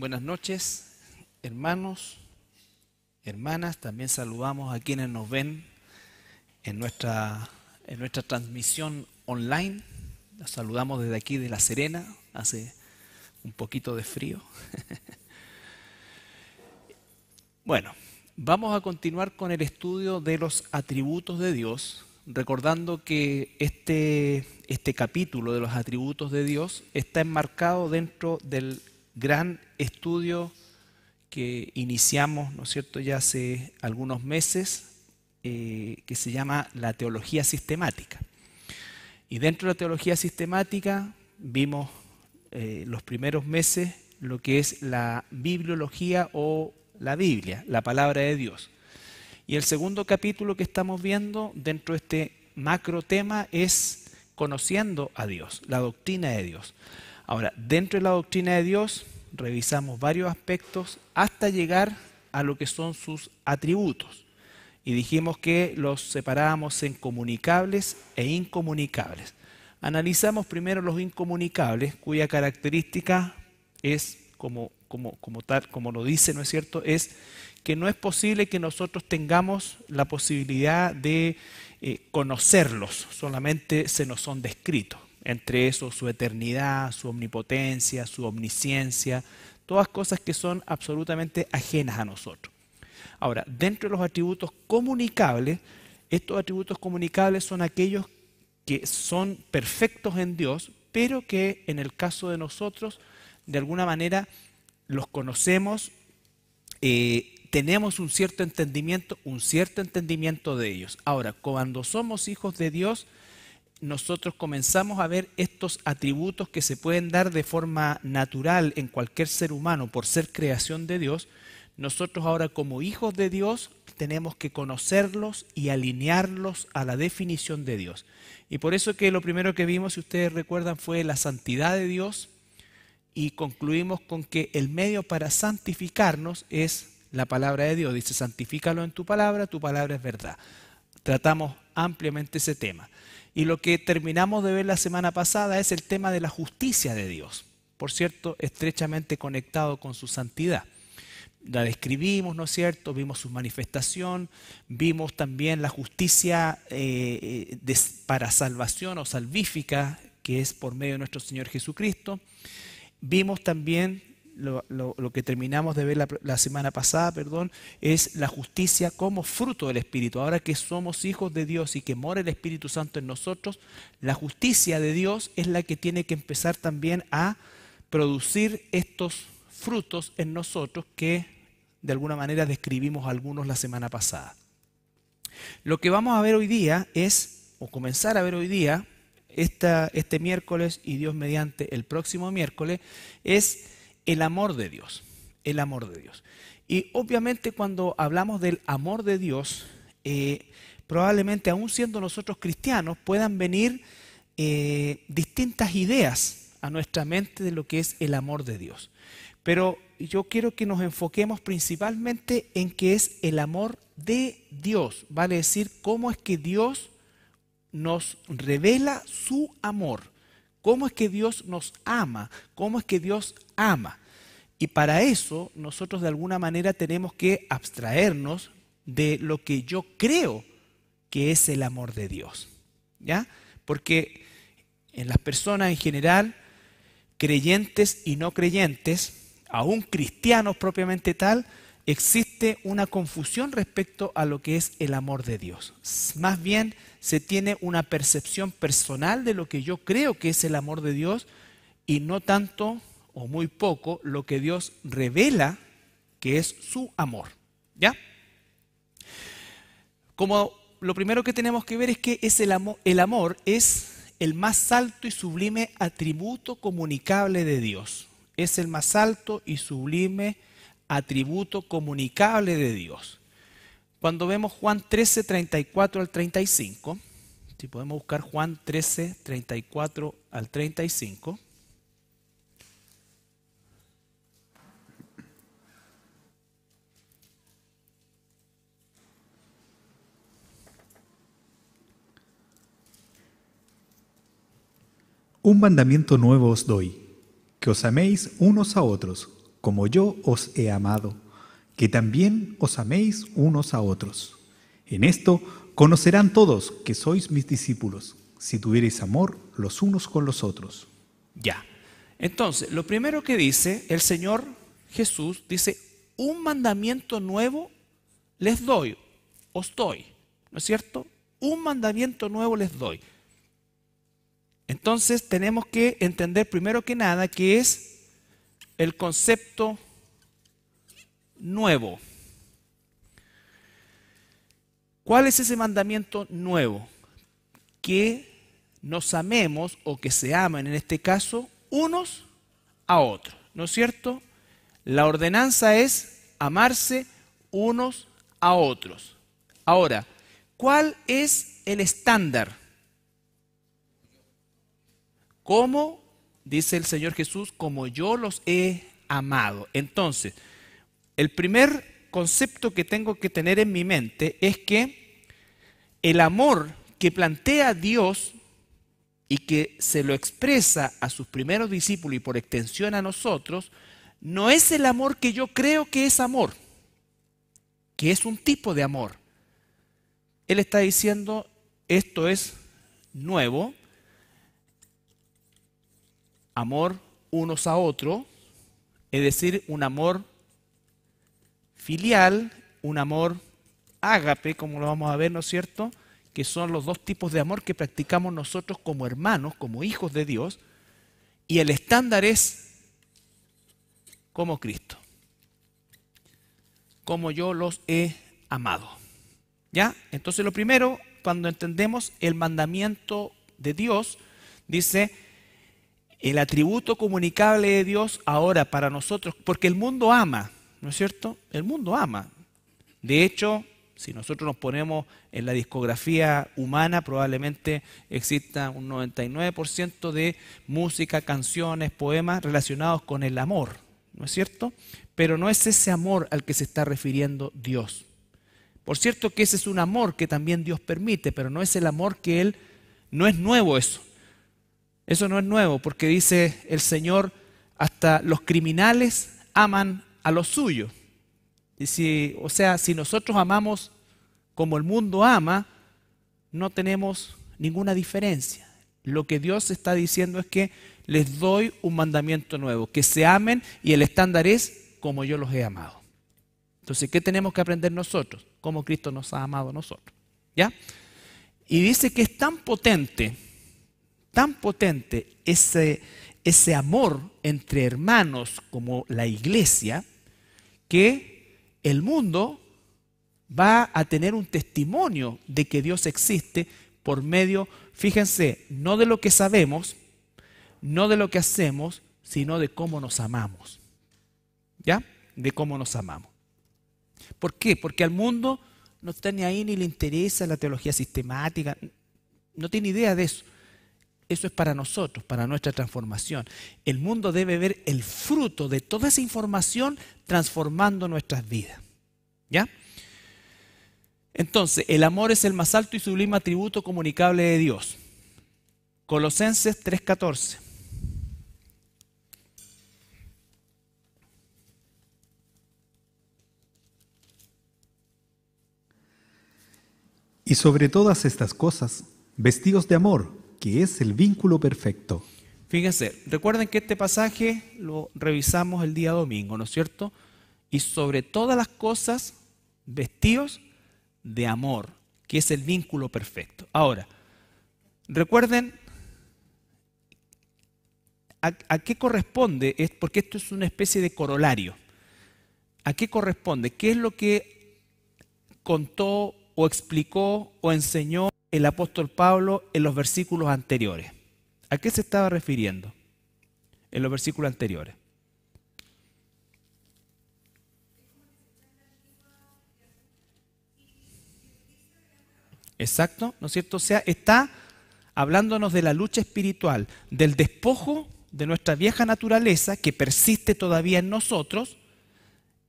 Buenas noches, hermanos, hermanas. También saludamos a quienes nos ven en nuestra, en nuestra transmisión online. Los saludamos desde aquí, de La Serena. Hace un poquito de frío. bueno, vamos a continuar con el estudio de los atributos de Dios recordando que este, este, capítulo de los atributos de Dios está enmarcado dentro del gran estudio que iniciamos, ¿no es cierto?, ya hace algunos meses, eh, que se llama la teología sistemática. Y dentro de la teología sistemática vimos eh, los primeros meses lo que es la bibliología o la Biblia, la palabra de Dios. Y el segundo capítulo que estamos viendo dentro de este macro tema es conociendo a Dios, la doctrina de Dios. Ahora, dentro de la doctrina de Dios, revisamos varios aspectos hasta llegar a lo que son sus atributos. Y dijimos que los separábamos en comunicables e incomunicables. Analizamos primero los incomunicables, cuya característica es, como, como, como, tal, como lo dice, ¿no es cierto?, es que no es posible que nosotros tengamos la posibilidad de eh, conocerlos, solamente se nos son descritos. Entre eso su eternidad, su omnipotencia, su omnisciencia, todas cosas que son absolutamente ajenas a nosotros. Ahora, dentro de los atributos comunicables, estos atributos comunicables son aquellos que son perfectos en Dios, pero que en el caso de nosotros, de alguna manera, los conocemos, eh, tenemos un cierto entendimiento, un cierto entendimiento de ellos. Ahora, cuando somos hijos de Dios, nosotros comenzamos a ver estos atributos que se pueden dar de forma natural en cualquier ser humano por ser creación de Dios, nosotros ahora como hijos de Dios tenemos que conocerlos y alinearlos a la definición de Dios. Y por eso que lo primero que vimos, si ustedes recuerdan, fue la santidad de Dios y concluimos con que el medio para santificarnos es la palabra de Dios. Dice, santifícalo en tu palabra, tu palabra es verdad. Tratamos ampliamente ese tema. Y lo que terminamos de ver la semana pasada es el tema de la justicia de Dios, por cierto, estrechamente conectado con su santidad. La describimos, ¿no es cierto? Vimos su manifestación, vimos también la justicia eh, eh, para salvación o salvífica, que es por medio de nuestro Señor Jesucristo. Vimos también lo, que terminamos de ver la, semana pasada, perdón, es la justicia como fruto del Espíritu. Ahora que somos hijos de Dios y que mora el Espíritu Santo en nosotros, la justicia de Dios es la que tiene que empezar también a producir estos frutos en nosotros que de alguna manera describimos algunos la semana pasada. Lo que vamos a ver hoy día es, o comenzar a ver hoy día, este miércoles y Dios mediante el próximo miércoles, es el amor de Dios, el amor de Dios. Y obviamente cuando hablamos del amor de Dios, eh, probablemente aún siendo nosotros cristianos, puedan venir eh, distintas ideas a nuestra mente de lo que es el amor de Dios. Pero yo quiero que nos enfoquemos principalmente en qué es el amor de Dios, vale decir, cómo es que Dios nos revela su amor, cómo es que Dios nos ama, cómo es que Dios ama. Y para eso nosotros de alguna manera tenemos que abstraernos de lo que yo creo que es el amor de Dios. ¿Ya? Porque en las personas en general, creyentes y no creyentes, aún cristianos propiamente tal, existe una confusión respecto a lo que es el amor de Dios. Más bien se tiene una percepción personal de lo que yo creo que es el amor de Dios y no tanto o muy poco lo que Dios revela que es su amor. ¿Ya? Como lo primero que tenemos que ver es que es el, amor, el amor es el más alto y sublime atributo comunicable de Dios. Es el más alto y sublime atributo comunicable de Dios. Cuando vemos Juan 13, 34 al 35, si podemos buscar Juan 13, 34 al 35, Un mandamiento nuevo os doy, que os améis unos a otros, como yo os he amado, que también os améis unos a otros. En esto conocerán todos que sois mis discípulos, si tuviereis amor los unos con los otros. Ya. Entonces, lo primero que dice el Señor Jesús, dice, un mandamiento nuevo les doy, os doy, ¿no es cierto? Un mandamiento nuevo les doy. Entonces tenemos que entender primero que nada que es el concepto nuevo. ¿Cuál es ese mandamiento nuevo? Que nos amemos o que se amen en este caso unos a otros, ¿no es cierto? La ordenanza es amarse unos a otros. Ahora, ¿cuál es el estándar? como Dice el Señor Jesús, como yo los he amado. Entonces, el primer concepto que tengo que tener en mi mente es que el amor que plantea Dios y que se lo expresa a sus primeros discípulos y por extensión a nosotros, no es el amor que yo creo que es amor, que es un tipo de amor. Él está diciendo, esto es nuevo, amor unos a otros, es decir, un amor filial, un amor ágape, como lo vamos a ver, ¿no es cierto? Que son los dos tipos de amor que practicamos nosotros como hermanos, como hijos de Dios, y el estándar es como Cristo, como yo los he amado. ¿Ya? Entonces lo primero, cuando entendemos el mandamiento de Dios, dice, el atributo comunicable de Dios ahora para nosotros, porque el mundo ama, ¿no es cierto? El mundo ama. De hecho, si nosotros nos ponemos en la discografía humana, probablemente exista un 99% de música, canciones, poemas relacionados con el amor, ¿no es cierto? Pero no es ese amor al que se está refiriendo Dios. Por cierto que ese es un amor que también Dios permite, pero no es el amor que Él, no es nuevo eso. Eso no es nuevo porque dice el Señor, hasta los criminales aman a los suyos. Y o sea, si nosotros amamos como el mundo ama, no tenemos ninguna diferencia. Lo que Dios está diciendo es que les doy un mandamiento nuevo, que se amen y el estándar es como yo los he amado. Entonces, ¿qué tenemos que aprender nosotros? Cómo Cristo nos ha amado a nosotros. ¿Ya? Y dice que es tan potente tan potente ese, ese amor entre hermanos como la iglesia, que el mundo va a tener un testimonio de que Dios existe por medio, fíjense, no de lo que sabemos, no de lo que hacemos, sino de cómo nos amamos. ¿Ya? De cómo nos amamos. ¿Por qué? Porque al mundo no está ni ahí ni le interesa la teología sistemática, no tiene idea de eso eso es para nosotros, para nuestra transformación. El mundo debe ver el fruto de toda esa información transformando nuestras vidas. ¿Ya? Entonces, el amor es el más alto y sublime atributo comunicable de Dios. Colosenses 3:14. Y sobre todas estas cosas, vestidos de amor que es el vínculo perfecto. Fíjense, recuerden que este pasaje lo revisamos el día domingo, ¿no es cierto? Y sobre todas las cosas, vestidos de amor, que es el vínculo perfecto. Ahora, recuerden a, qué corresponde, es, porque esto es una especie de corolario. ¿A qué corresponde? ¿Qué es lo que contó o explicó o enseñó el apóstol Pablo en los versículos anteriores. ¿A qué se estaba refiriendo? En los versículos anteriores. Exacto, ¿no es cierto? O sea, está hablándonos de la lucha espiritual, del despojo de nuestra vieja naturaleza que persiste todavía en nosotros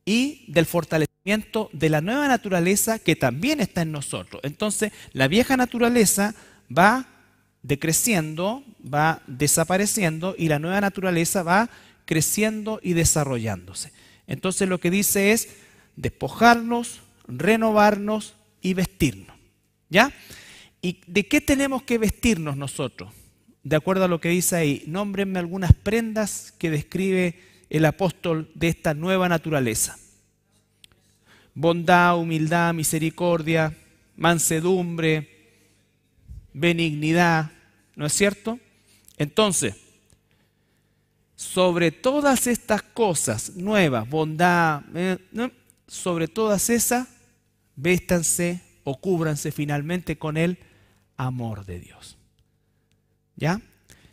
y del fortalecimiento de la nueva naturaleza que también está en nosotros. Entonces, la vieja naturaleza va decreciendo, va desapareciendo y la nueva naturaleza va creciendo y desarrollándose. Entonces, lo que dice es despojarnos, renovarnos y vestirnos. ¿Ya? ¿Y de qué tenemos que vestirnos nosotros? De acuerdo a lo que dice ahí, nómbrenme algunas prendas que describe el apóstol de esta nueva naturaleza bondad, humildad, misericordia, mansedumbre, benignidad, ¿no es cierto? Entonces, sobre todas estas cosas nuevas, bondad, eh, sobre todas esas, véstanse o cúbranse finalmente con el amor de Dios. ¿Ya?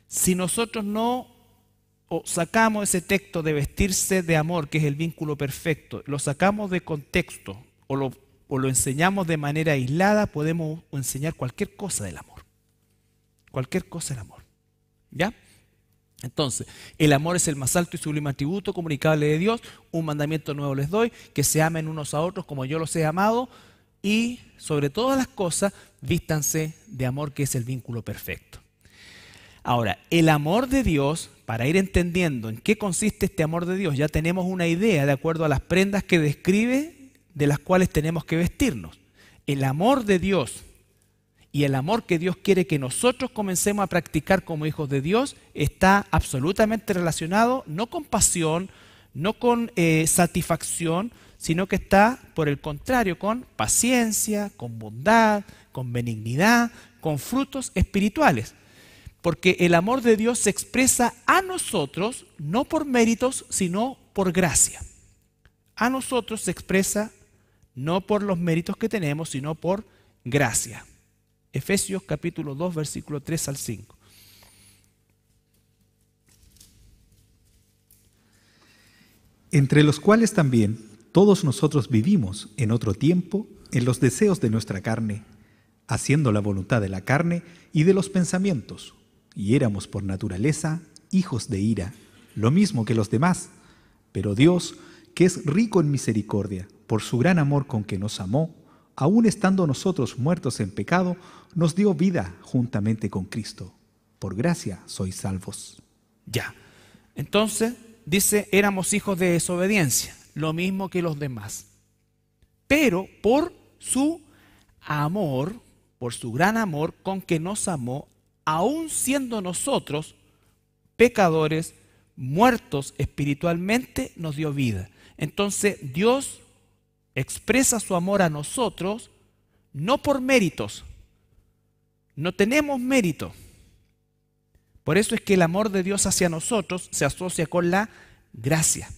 Si nosotros no o sacamos ese texto de vestirse de amor, que es el vínculo perfecto, lo sacamos de contexto o lo, enseñamos de manera aislada, podemos enseñar cualquier cosa del amor. Cualquier cosa del amor. ¿Ya? Entonces, el amor es el más alto y sublime atributo comunicable de Dios. Un mandamiento nuevo les doy, que se amen unos a otros como yo los he amado. Y sobre todas las cosas, vístanse de amor, que es el vínculo perfecto. Ahora, el amor de Dios para ir entendiendo en qué consiste este amor de Dios, ya tenemos una idea de acuerdo a las prendas que describe de las cuales tenemos que vestirnos. El amor de Dios y el amor que Dios quiere que nosotros comencemos a practicar como hijos de Dios está absolutamente relacionado no con pasión, no con eh, satisfacción, sino que está, por el contrario, con paciencia, con bondad, con benignidad, con frutos espirituales. Porque el amor de Dios se expresa a nosotros, no por méritos, sino por gracia. A nosotros se expresa no por los méritos que tenemos, sino por gracia. Efesios capítulo 2, versículo 3 al 5. Entre los cuales también todos nosotros vivimos en otro tiempo en los deseos de nuestra carne, haciendo la voluntad de la carne y de los pensamientos y éramos por naturaleza hijos de ira, lo mismo que los demás. Pero Dios, que es rico en misericordia, por su gran amor con que nos amó, aun estando nosotros muertos en pecado, nos dio vida juntamente con Cristo. Por gracia sois salvos. Ya. Entonces, dice, éramos hijos de desobediencia, lo mismo que los demás. Pero por su amor, por su gran amor con que nos amó, aún siendo nosotros pecadores, muertos espiritualmente, nos dio vida. Entonces Dios expresa su amor a nosotros no por méritos. No tenemos mérito. Por eso es que el amor de Dios hacia nosotros se asocia con la gracia.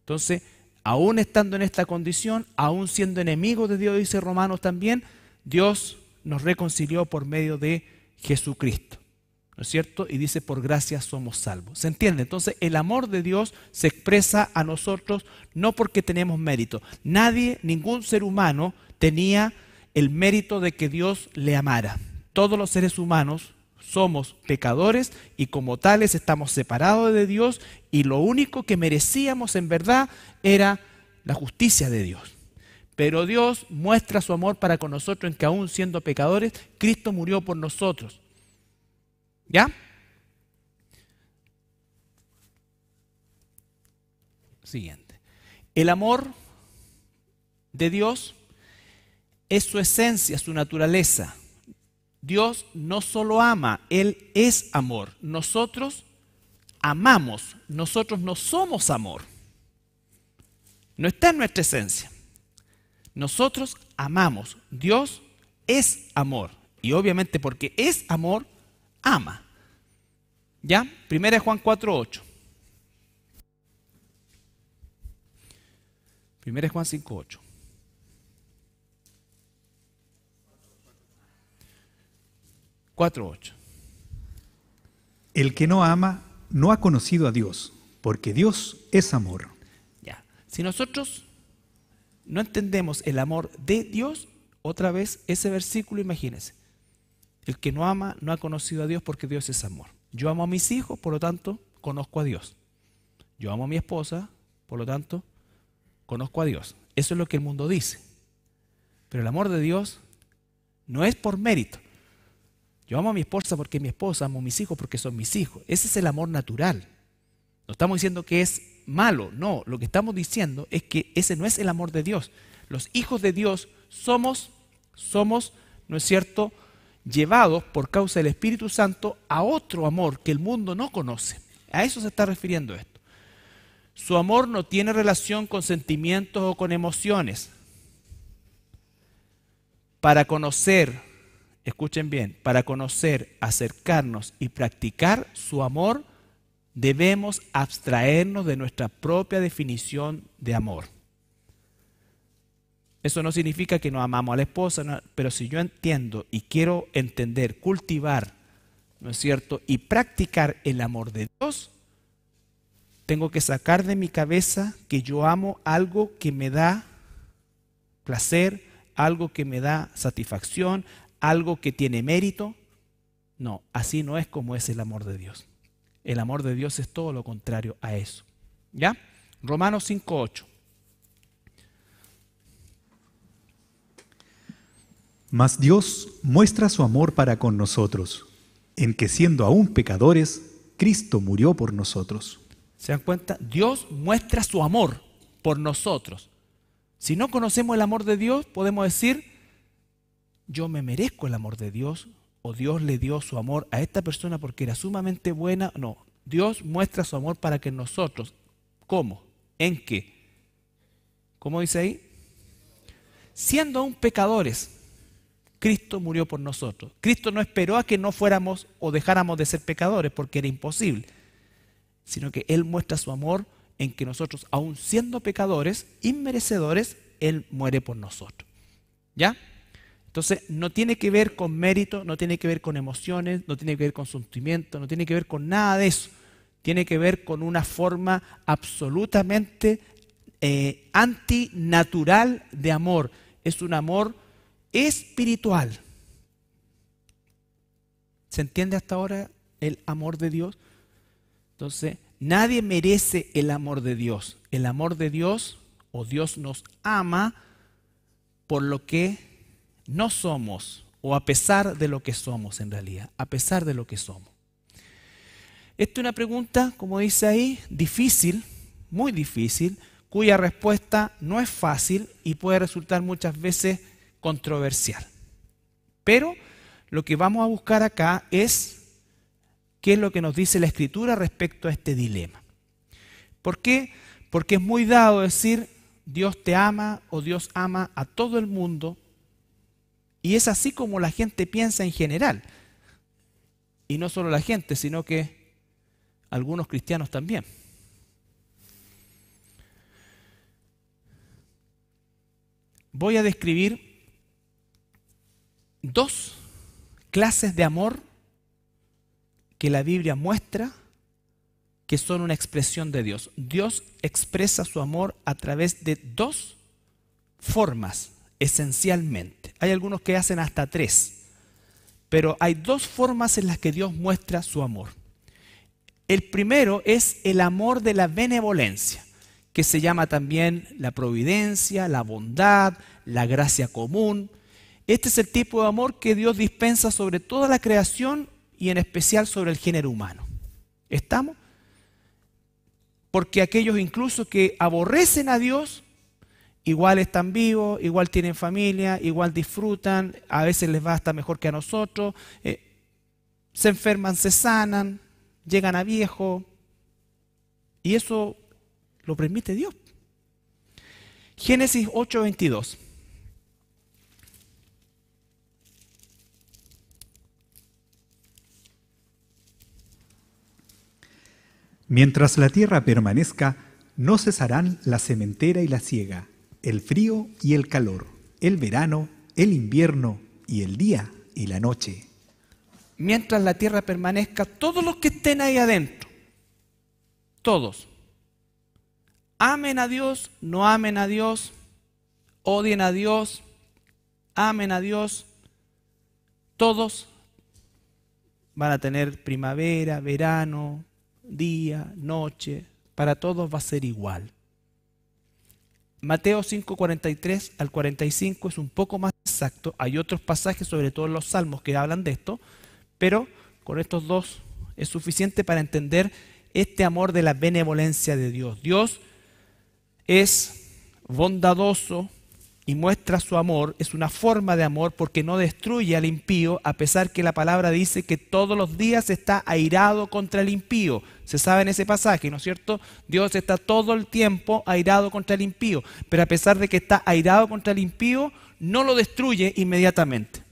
Entonces, aún estando en esta condición, aún siendo enemigos de Dios, dice Romanos también, Dios nos reconcilió por medio de Jesucristo. ¿No es cierto? Y dice, por gracia somos salvos. ¿Se entiende? Entonces, el amor de Dios se expresa a nosotros no porque tenemos mérito. Nadie, ningún ser humano tenía el mérito de que Dios le amara. Todos los seres humanos somos pecadores y como tales estamos separados de Dios y lo único que merecíamos en verdad era la justicia de Dios. Pero Dios muestra su amor para con nosotros en que aún siendo pecadores, Cristo murió por nosotros. ¿Ya? Siguiente. El amor de Dios es su esencia, su naturaleza. Dios no solo ama, Él es amor. Nosotros amamos, nosotros no somos amor. No está en nuestra esencia. Nosotros amamos. Dios es amor. Y obviamente porque es amor, ama. ¿Ya? Primera es Juan 4, 8. Primera Juan 5, 8. El que no ama no ha conocido a Dios, porque Dios es amor. Ya. Si nosotros no entendemos el amor de Dios, otra vez ese versículo, imagínense. El que no ama no ha conocido a Dios porque Dios es amor. Yo amo a mis hijos, por lo tanto, conozco a Dios. Yo amo a mi esposa, por lo tanto, conozco a Dios. Eso es lo que el mundo dice. Pero el amor de Dios no es por mérito. Yo amo a mi esposa porque es mi esposa, amo a mis hijos porque son mis hijos. Ese es el amor natural. No estamos diciendo que es malo, no, lo que estamos diciendo es que ese no es el amor de Dios. Los hijos de Dios somos, somos, ¿no es cierto?, llevados por causa del Espíritu Santo a otro amor que el mundo no conoce. A eso se está refiriendo esto. Su amor no tiene relación con sentimientos o con emociones. Para conocer, escuchen bien, para conocer, acercarnos y practicar su amor, debemos abstraernos de nuestra propia definición de amor. Eso no significa que no amamos a la esposa, pero si yo entiendo y quiero entender, cultivar, ¿no es cierto? Y practicar el amor de Dios, tengo que sacar de mi cabeza que yo amo algo que me da placer, algo que me da satisfacción, algo que tiene mérito. No, así no es como es el amor de Dios. El amor de Dios es todo lo contrario a eso. ¿Ya? Romanos 5.8. Mas Dios muestra su amor para con nosotros, en que siendo aún pecadores, Cristo murió por nosotros. ¿Se dan cuenta? Dios muestra su amor por nosotros. Si no conocemos el amor de Dios, podemos decir, yo me merezco el amor de Dios o Dios le dio su amor a esta persona porque era sumamente buena, no. Dios muestra su amor para que nosotros, ¿cómo? ¿En qué? ¿Cómo dice ahí? Siendo aún pecadores, Cristo murió por nosotros. Cristo no esperó a que no fuéramos o dejáramos de ser pecadores porque era imposible, sino que Él muestra su amor en que nosotros, aún siendo pecadores, inmerecedores, Él muere por nosotros. ¿Ya? Entonces, no tiene que ver con mérito, no tiene que ver con emociones, no tiene que ver con sentimiento, no tiene que ver con nada de eso. Tiene que ver con una forma absolutamente eh, antinatural de amor. Es un amor espiritual. ¿Se entiende hasta ahora el amor de Dios? Entonces, nadie merece el amor de Dios. El amor de Dios, o Dios nos ama por lo que no somos o a pesar de lo que somos en realidad, a pesar de lo que somos. Esta es una pregunta, como dice ahí, difícil, muy difícil, cuya respuesta no es fácil y puede resultar muchas veces controversial. Pero lo que vamos a buscar acá es qué es lo que nos dice la escritura respecto a este dilema. ¿Por qué? Porque es muy dado decir Dios te ama o Dios ama a todo el mundo y es así como la gente piensa en general. Y no solo la gente, sino que algunos cristianos también. Voy a describir dos clases de amor que la Biblia muestra que son una expresión de Dios. Dios expresa su amor a través de dos formas esencialmente. Hay algunos que hacen hasta tres, pero hay dos formas en las que Dios muestra su amor. El primero es el amor de la benevolencia, que se llama también la providencia, la bondad, la gracia común. Este es el tipo de amor que Dios dispensa sobre toda la creación y en especial sobre el género humano. ¿Estamos? Porque aquellos incluso que aborrecen a Dios igual están vivos, igual tienen familia, igual disfrutan, a veces les va hasta mejor que a nosotros, eh, se enferman, se sanan, llegan a viejo, y eso lo permite Dios. Génesis 8:22. Mientras la tierra permanezca, no cesarán la cementera y la siega, el frío y el calor, el verano, el invierno y el día y la noche. Mientras la tierra permanezca, todos los que estén ahí adentro, todos, amen a Dios, no amen a Dios, odien a Dios, amen a Dios, todos van a tener primavera, verano, día, noche, para todos va a ser igual. Mateo 5, 43 al 45 es un poco más exacto. Hay otros pasajes, sobre todo en los salmos, que hablan de esto, pero con estos dos es suficiente para entender este amor de la benevolencia de Dios. Dios es bondadoso, y muestra su amor, es una forma de amor porque no destruye al impío, a pesar que la palabra dice que todos los días está airado contra el impío. Se sabe en ese pasaje, ¿no es cierto? Dios está todo el tiempo airado contra el impío, pero a pesar de que está airado contra el impío, no lo destruye inmediatamente.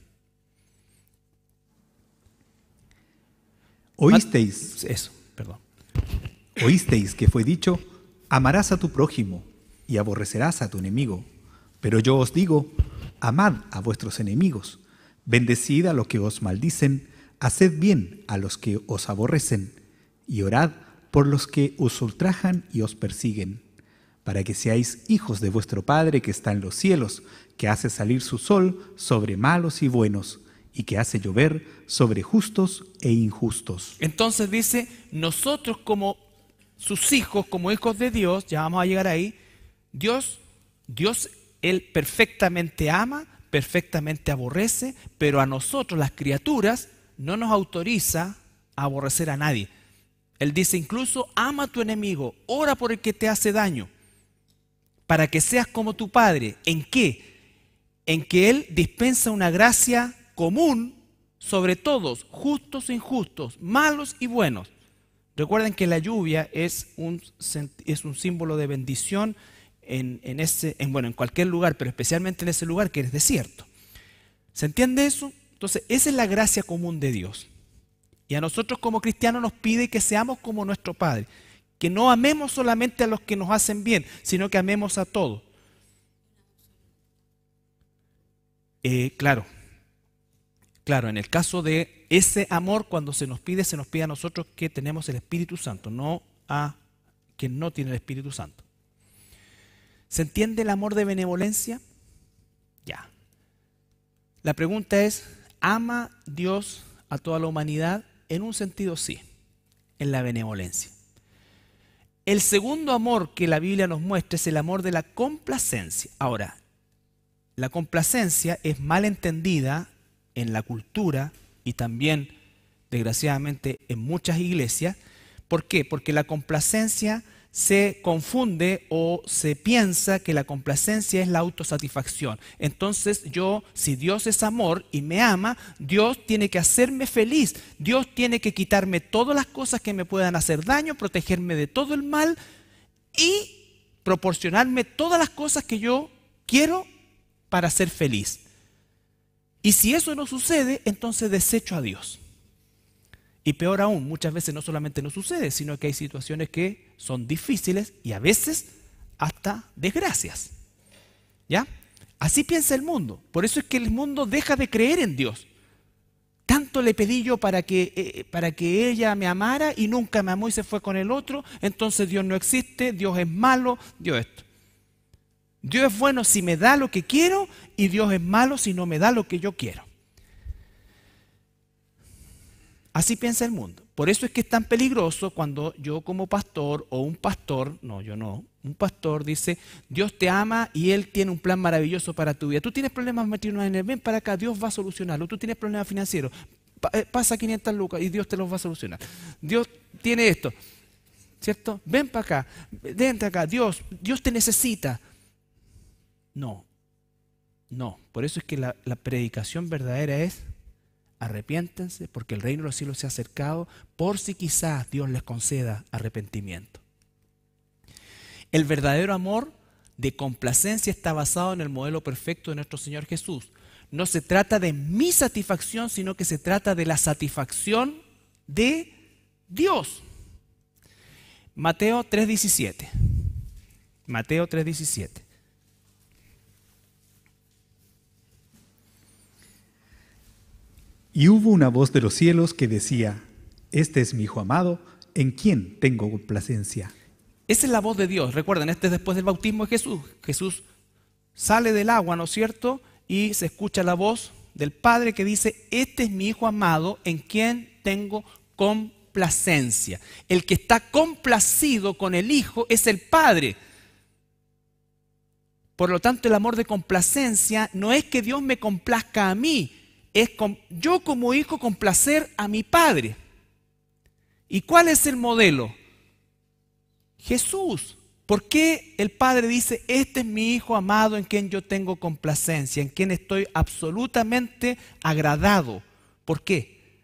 Oísteis. Eso, perdón. Oísteis que fue dicho, amarás a tu prójimo y aborrecerás a tu enemigo. Pero yo os digo, amad a vuestros enemigos, bendecid a los que os maldicen, haced bien a los que os aborrecen, y orad por los que os ultrajan y os persiguen, para que seáis hijos de vuestro Padre que está en los cielos, que hace salir su sol sobre malos y buenos, y que hace llover sobre justos e injustos. Entonces dice, nosotros como sus hijos, como hijos de Dios, ya vamos a llegar ahí, Dios, Dios él perfectamente ama, perfectamente aborrece, pero a nosotros, las criaturas, no nos autoriza a aborrecer a nadie. Él dice incluso, ama a tu enemigo, ora por el que te hace daño, para que seas como tu Padre. ¿En qué? En que Él dispensa una gracia común sobre todos, justos e injustos, malos y buenos. Recuerden que la lluvia es un, es un símbolo de bendición en, ese, en, bueno, en cualquier lugar, pero especialmente en ese lugar que es desierto. ¿Se entiende eso? Entonces, esa es la gracia común de Dios. Y a nosotros como cristianos nos pide que seamos como nuestro Padre, que no amemos solamente a los que nos hacen bien, sino que amemos a todos. Eh, claro, claro, en el caso de ese amor, cuando se nos pide, se nos pide a nosotros que tenemos el Espíritu Santo, no a quien no tiene el Espíritu Santo. ¿Se entiende el amor de benevolencia? Ya. La pregunta es, ¿ama Dios a toda la humanidad? En un sentido sí, en la benevolencia. El segundo amor que la Biblia nos muestra es el amor de la complacencia. Ahora, la complacencia es mal entendida en la cultura y también, desgraciadamente, en muchas iglesias. ¿Por qué? Porque la complacencia se confunde o se piensa que la complacencia es la autosatisfacción. Entonces yo, si Dios es amor y me ama, Dios tiene que hacerme feliz, Dios tiene que quitarme todas las cosas que me puedan hacer daño, protegerme de todo el mal y proporcionarme todas las cosas que yo quiero para ser feliz. Y si eso no sucede, entonces desecho a Dios. Y peor aún, muchas veces no solamente no sucede, sino que hay situaciones que son difíciles y a veces hasta desgracias. ¿Ya? Así piensa el mundo. Por eso es que el mundo deja de creer en Dios. Tanto le pedí yo para que, eh, eh, para que ella me amara y nunca me amó y se fue con el otro. Entonces Dios no existe, Dios es malo, Dios esto. Dios es bueno si me da lo que quiero y Dios es malo si no me da lo que yo quiero. Así piensa el mundo. Por eso es que es tan peligroso cuando yo como pastor o un pastor, no, yo no, un pastor dice, Dios te ama y Él tiene un plan maravilloso para tu vida. Tú tienes problemas matrimoniales, ven para acá, Dios va a solucionarlo. Tú tienes problemas financieros, eh, pasa 500 lucas y Dios te los va a solucionar. Dios tiene esto, ¿cierto? Ven para acá, ven acá, Dios, Dios te necesita. No, no, por eso es que la predicación verdadera es arrepiéntense porque el reino de los cielos se ha acercado, por si quizás Dios les conceda arrepentimiento. El verdadero amor de complacencia está basado en el modelo perfecto de nuestro Señor Jesús. No se trata de mi satisfacción, sino que se trata de la satisfacción de Dios. Mateo 3:17. Mateo 3:17. Y hubo una voz de los cielos que decía, Este es mi Hijo amado, en quien tengo complacencia. Esa es la voz de Dios. Recuerden, este es después del bautismo de Jesús. Jesús sale del agua, ¿no es cierto? Y se escucha la voz del Padre que dice, este es mi Hijo amado, en quien tengo complacencia. El que está complacido con el Hijo es el Padre. Por lo tanto, el amor de complacencia no es que Dios me complazca a mí, es yo como hijo complacer a mi padre. ¿Y cuál es el modelo? Jesús. ¿Por qué el Padre dice, este es mi Hijo amado en quien yo tengo complacencia, en quien estoy absolutamente agradado? ¿Por qué?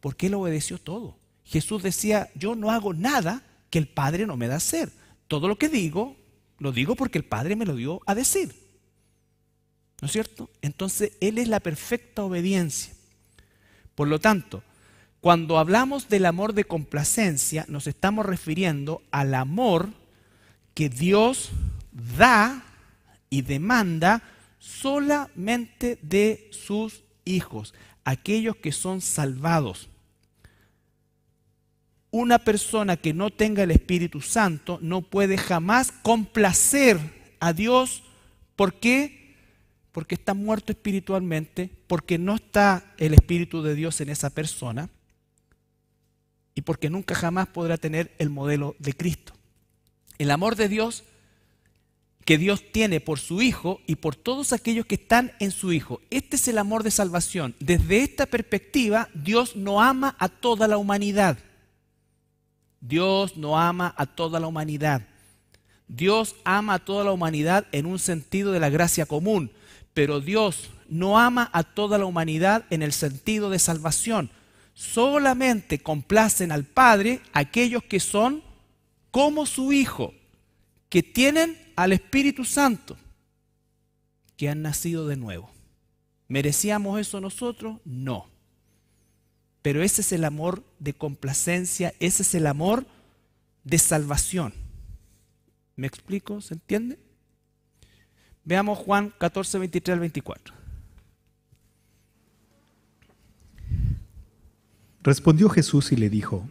Porque Él obedeció todo. Jesús decía, yo no hago nada que el Padre no me da a hacer. Todo lo que digo, lo digo porque el Padre me lo dio a decir. ¿No es cierto? Entonces Él es la perfecta obediencia. Por lo tanto, cuando hablamos del amor de complacencia, nos estamos refiriendo al amor que Dios da y demanda solamente de sus hijos, aquellos que son salvados. Una persona que no tenga el Espíritu Santo no puede jamás complacer a Dios. ¿Por qué? porque está muerto espiritualmente, porque no está el Espíritu de Dios en esa persona y porque nunca jamás podrá tener el modelo de Cristo. El amor de Dios que Dios tiene por su Hijo y por todos aquellos que están en su Hijo. Este es el amor de salvación. Desde esta perspectiva, Dios no ama a toda la humanidad. Dios no ama a toda la humanidad. Dios ama a toda la humanidad en un sentido de la gracia común, pero Dios no ama a toda la humanidad en el sentido de salvación. Solamente complacen al Padre aquellos que son como su Hijo, que tienen al Espíritu Santo, que han nacido de nuevo. ¿Merecíamos eso nosotros? No. Pero ese es el amor de complacencia, ese es el amor de salvación. ¿Me explico? ¿Se entiende? Veamos Juan 14, 23 al 24. Respondió Jesús y le dijo,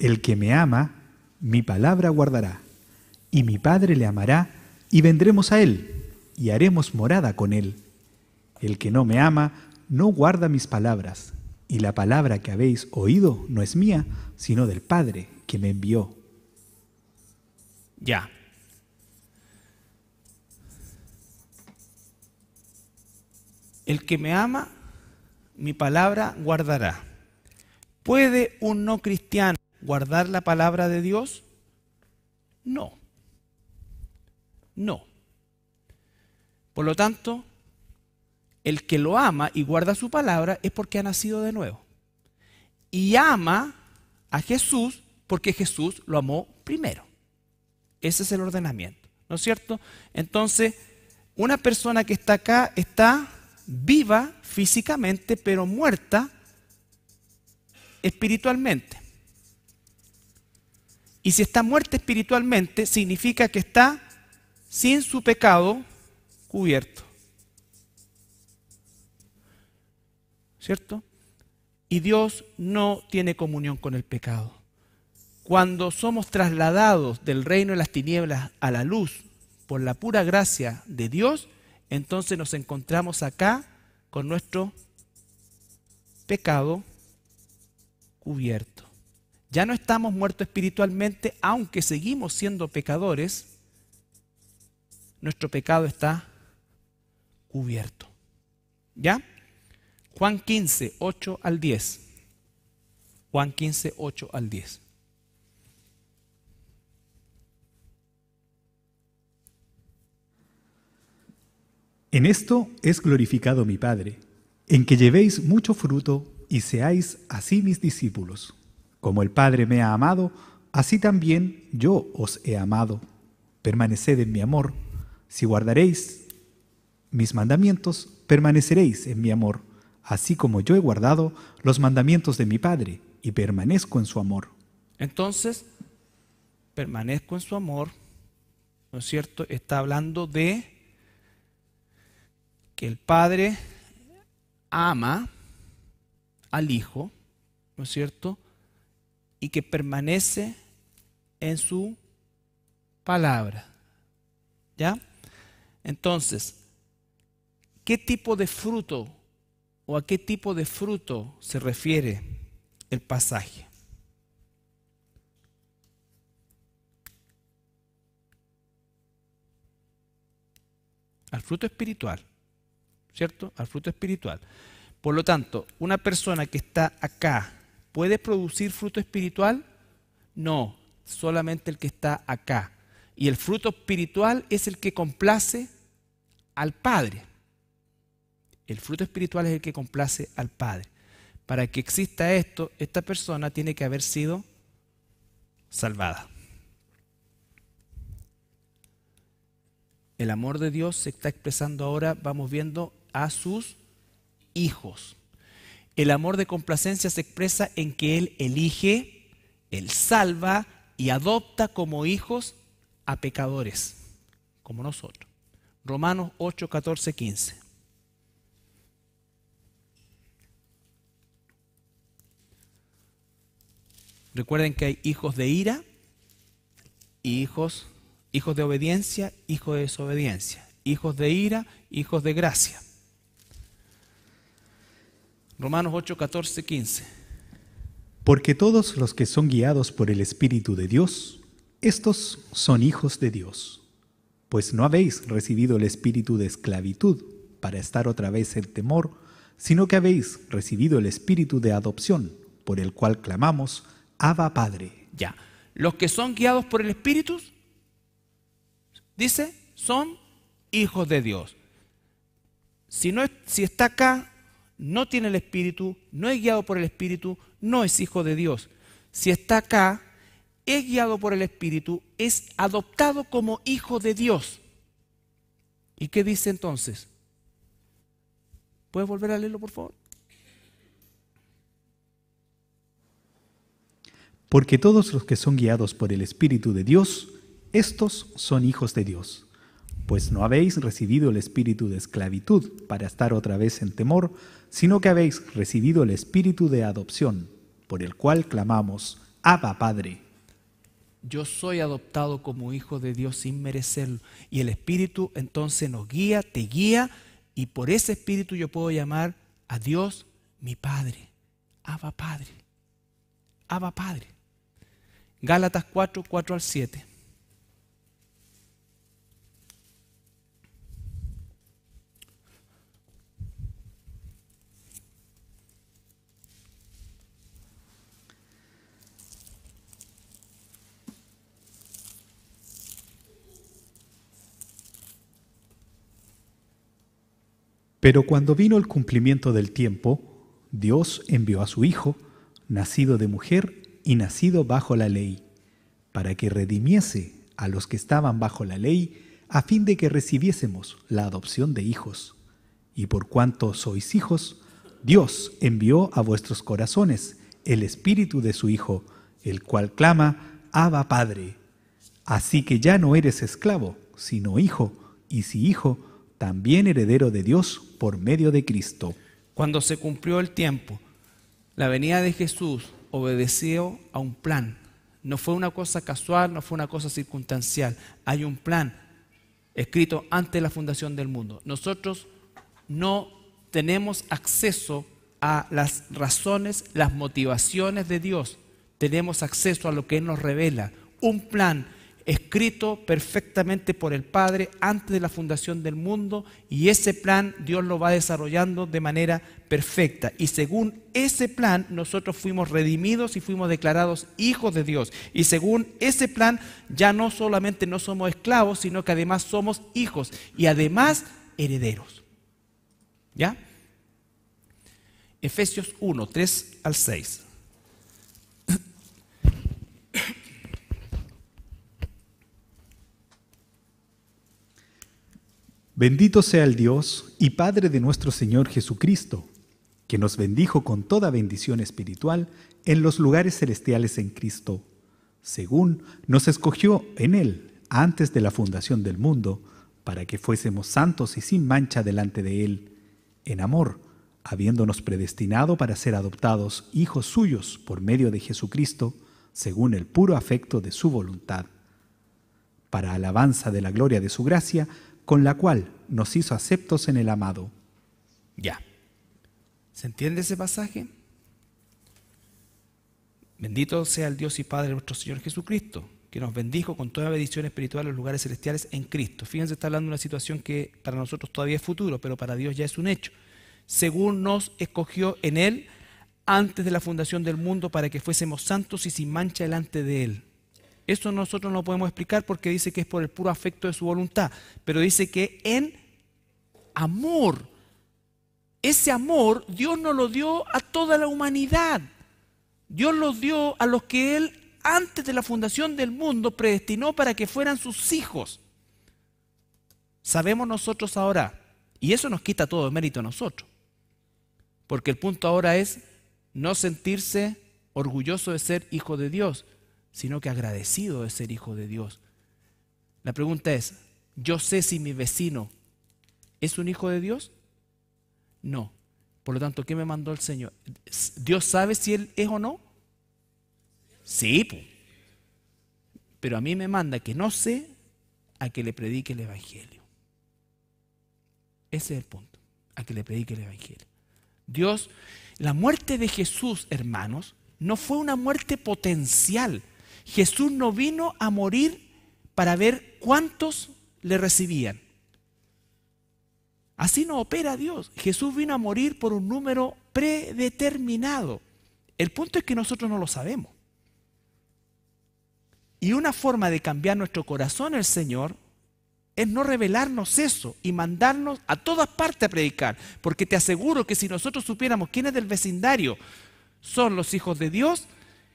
El que me ama, mi palabra guardará, y mi Padre le amará, y vendremos a él, y haremos morada con él. El que no me ama, no guarda mis palabras, y la palabra que habéis oído no es mía, sino del Padre que me envió. Ya, El que me ama, mi palabra guardará. ¿Puede un no cristiano guardar la palabra de Dios? No. No. Por lo tanto, el que lo ama y guarda su palabra es porque ha nacido de nuevo. Y ama a Jesús porque Jesús lo amó primero. Ese es el ordenamiento, ¿no es cierto? Entonces, una persona que está acá está viva físicamente, pero muerta espiritualmente. Y si está muerta espiritualmente, significa que está sin su pecado cubierto. ¿Cierto? Y Dios no tiene comunión con el pecado. Cuando somos trasladados del reino de las tinieblas a la luz por la pura gracia de Dios, entonces nos encontramos acá con nuestro pecado cubierto. Ya no estamos muertos espiritualmente, aunque seguimos siendo pecadores, nuestro pecado está cubierto. ¿Ya? Juan 15, 8 al 10. Juan 15, 8 al 10. En esto es glorificado mi Padre, en que llevéis mucho fruto y seáis así mis discípulos. Como el Padre me ha amado, así también yo os he amado. Permaneced en mi amor. Si guardaréis mis mandamientos, permaneceréis en mi amor, así como yo he guardado los mandamientos de mi Padre y permanezco en su amor. Entonces, permanezco en su amor, ¿no es cierto? Está hablando de que el Padre ama al Hijo, ¿no es cierto? Y que permanece en su palabra. ¿Ya? Entonces, ¿qué tipo de fruto o a qué tipo de fruto se refiere el pasaje? Al fruto espiritual. ¿cierto? Al fruto espiritual. Por lo tanto, una persona que está acá, ¿puede producir fruto espiritual? No, solamente el que está acá. Y el fruto espiritual es el que complace al Padre. El fruto espiritual es el que complace al Padre. Para que exista esto, esta persona tiene que haber sido salvada. El amor de Dios se está expresando ahora, vamos viendo a sus hijos. El amor de complacencia se expresa en que Él elige, Él salva y adopta como hijos a pecadores, como nosotros. Romanos 8, 14, 15. Recuerden que hay hijos de ira y hijos, hijos de obediencia, hijos de desobediencia, hijos de ira, hijos de gracia. Romanos 8, 14, 15. Porque todos los que son guiados por el Espíritu de Dios, estos son hijos de Dios. Pues no habéis recibido el espíritu de esclavitud para estar otra vez en temor, sino que habéis recibido el espíritu de adopción, por el cual clamamos, Abba Padre. Ya, los que son guiados por el espíritu, dice, son hijos de Dios. Si, no, si está acá no tiene el Espíritu, no es guiado por el Espíritu, no es hijo de Dios. Si está acá, es guiado por el Espíritu, es adoptado como hijo de Dios. ¿Y qué dice entonces? ¿Puedes volver a leerlo, por favor? Porque todos los que son guiados por el Espíritu de Dios, estos son hijos de Dios. Pues no habéis recibido el espíritu de esclavitud para estar otra vez en temor, sino que habéis recibido el Espíritu de adopción, por el cual clamamos, Abba Padre. Yo soy adoptado como hijo de Dios sin merecerlo. Y el Espíritu entonces nos guía, te guía, y por ese Espíritu yo puedo llamar a Dios mi Padre. Abba Padre. Abba Padre. Gálatas 4, 4 al 7. Pero cuando vino el cumplimiento del tiempo, Dios envió a su Hijo, nacido de mujer y nacido bajo la ley, para que redimiese a los que estaban bajo la ley, a fin de que recibiésemos la adopción de hijos. Y por cuanto sois hijos, Dios envió a vuestros corazones el espíritu de su Hijo, el cual clama, Abba Padre. Así que ya no eres esclavo, sino hijo, y si hijo, también heredero de Dios por medio de Cristo. Cuando se cumplió el tiempo, la venida de Jesús obedeció a un plan. No fue una cosa casual, no fue una cosa circunstancial. Hay un plan escrito antes de la fundación del mundo. Nosotros no tenemos acceso a las razones, las motivaciones de Dios. Tenemos acceso a lo que Él nos revela. Un plan escrito perfectamente por el Padre antes de la fundación del mundo y ese plan Dios lo va desarrollando de manera perfecta. Y según ese plan nosotros fuimos redimidos y fuimos declarados hijos de Dios. Y según ese plan ya no solamente no somos esclavos, sino que además somos hijos y además herederos. ¿Ya? Efesios 1, 3 al 6. Bendito sea el Dios y Padre de nuestro Señor Jesucristo, que nos bendijo con toda bendición espiritual en los lugares celestiales en Cristo, según nos escogió en Él antes de la fundación del mundo, para que fuésemos santos y sin mancha delante de Él, en amor, habiéndonos predestinado para ser adoptados hijos suyos por medio de Jesucristo, según el puro afecto de su voluntad, para alabanza de la gloria de su gracia, con la cual nos hizo aceptos en el amado. Ya. ¿Se entiende ese pasaje? Bendito sea el Dios y Padre nuestro Señor Jesucristo, que nos bendijo con toda bendición espiritual en los lugares celestiales en Cristo. Fíjense, está hablando de una situación que para nosotros todavía es futuro, pero para Dios ya es un hecho. Según nos escogió en Él antes de la fundación del mundo para que fuésemos santos y sin mancha delante de Él. Eso nosotros no podemos explicar porque dice que es por el puro afecto de su voluntad, pero dice que en amor, ese amor Dios no lo dio a toda la humanidad. Dios lo dio a los que Él antes de la fundación del mundo predestinó para que fueran sus hijos. Sabemos nosotros ahora, y eso nos quita todo el mérito a nosotros, porque el punto ahora es no sentirse orgulloso de ser hijo de Dios, sino que agradecido de ser hijo de Dios. La pregunta es, ¿yo sé si mi vecino es un hijo de Dios? No. Por lo tanto, ¿qué me mandó el Señor? ¿Dios sabe si él es o no? Sí, pero a mí me manda que no sé a que le predique el Evangelio. Ese es el punto, a que le predique el Evangelio. Dios, la muerte de Jesús, hermanos, no fue una muerte potencial, Jesús no vino a morir para ver cuántos le recibían. Así no opera Dios. Jesús vino a morir por un número predeterminado. El punto es que nosotros no lo sabemos. Y una forma de cambiar nuestro corazón el Señor es no revelarnos eso y mandarnos a todas partes a predicar. Porque te aseguro que si nosotros supiéramos quiénes del vecindario son los hijos de Dios,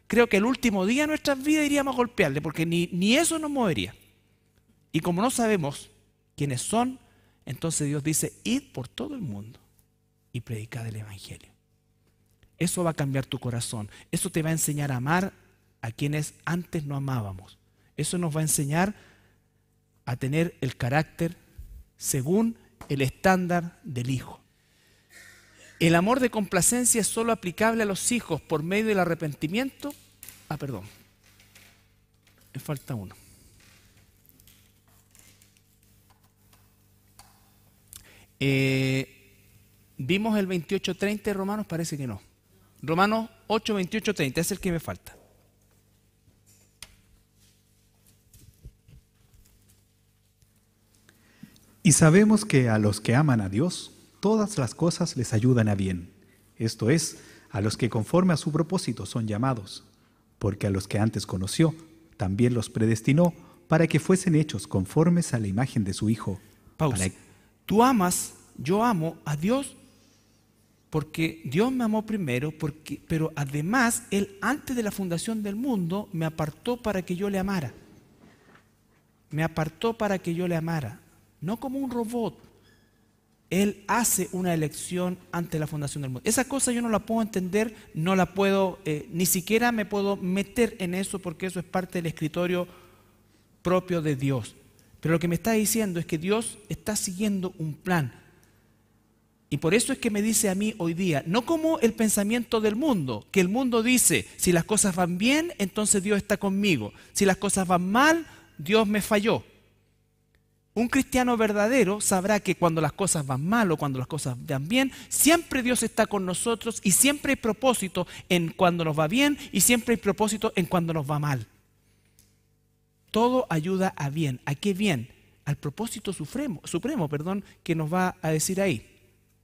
creo que el último día de nuestras vidas iríamos a golpearle, porque ni, ni eso nos movería. Y como no sabemos quiénes son, entonces Dios dice, id por todo el mundo y predicad el Evangelio. Eso va a cambiar tu corazón, eso te va a enseñar a amar a quienes antes no amábamos. Eso nos va a enseñar a tener el carácter según el estándar del Hijo. El amor de complacencia es solo aplicable a los hijos por medio del arrepentimiento. Ah, perdón. Me falta uno. Eh, ¿Vimos el 28.30 de Romanos? Parece que no. Romanos 8, 28, 30 es el que me falta. Y sabemos que a los que aman a Dios, todas las cosas les ayudan a bien. Esto es, a los que conforme a su propósito son llamados, porque a los que antes conoció, también los predestinó para que fuesen hechos conformes a la imagen de su Hijo. Pausa. Tú amas, yo amo a Dios, porque Dios me amó primero, porque, pero además Él antes de la fundación del mundo me apartó para que yo le amara. Me apartó para que yo le amara, no como un robot, él hace una elección ante la fundación del mundo. Esa cosa yo no la puedo entender, no la puedo, eh, ni siquiera me puedo meter en eso porque eso es parte del escritorio propio de Dios. Pero lo que me está diciendo es que Dios está siguiendo un plan. Y por eso es que me dice a mí hoy día, no como el pensamiento del mundo, que el mundo dice, si las cosas van bien, entonces Dios está conmigo, si las cosas van mal, Dios me falló. Un cristiano verdadero sabrá que cuando las cosas van mal o cuando las cosas van bien, siempre Dios está con nosotros y siempre hay propósito en cuando nos va bien y siempre hay propósito en cuando nos va mal. Todo ayuda a bien. ¿A qué bien? Al propósito supremo, supremo perdón, que nos va a decir ahí.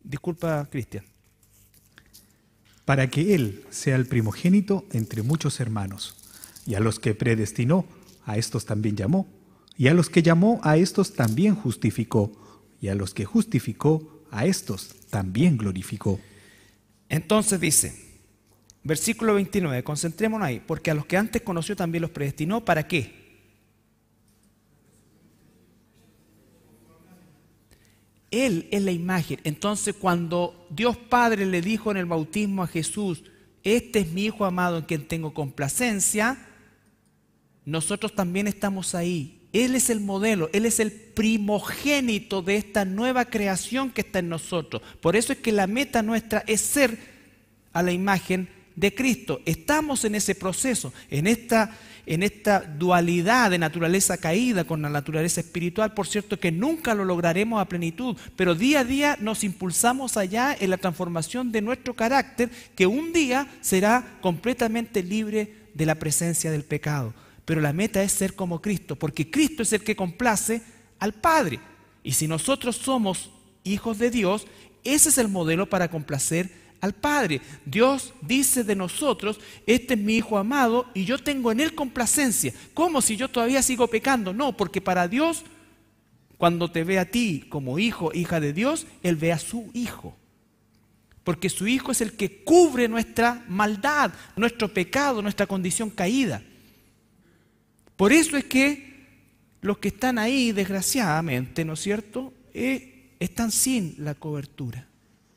Disculpa, Cristian. Para que Él sea el primogénito entre muchos hermanos, y a los que predestinó, a estos también llamó y a los que llamó a estos también justificó, y a los que justificó a estos también glorificó. Entonces dice, versículo 29, concentrémonos ahí, porque a los que antes conoció también los predestinó, ¿para qué? Él es la imagen. Entonces cuando Dios Padre le dijo en el bautismo a Jesús, este es mi Hijo amado en quien tengo complacencia, nosotros también estamos ahí él es el modelo, Él es el primogénito de esta nueva creación que está en nosotros. Por eso es que la meta nuestra es ser a la imagen de Cristo. Estamos en ese proceso, en esta, dualidad de naturaleza caída con la naturaleza espiritual. Por cierto que nunca lo lograremos a plenitud, pero día a día nos impulsamos allá en la transformación de nuestro carácter que un día será completamente libre de la presencia del pecado pero la meta es ser como Cristo, porque Cristo es el que complace al Padre. Y si nosotros somos hijos de Dios, ese es el modelo para complacer al Padre. Dios dice de nosotros, este es mi Hijo amado y yo tengo en Él complacencia. Como si yo todavía sigo pecando? No, porque para Dios, cuando te ve a ti como hijo, hija de Dios, Él ve a su Hijo. Porque su Hijo es el que cubre nuestra maldad, nuestro pecado, nuestra condición caída. Por eso es que los que están ahí, desgraciadamente, ¿no es cierto?, eh, están sin la cobertura.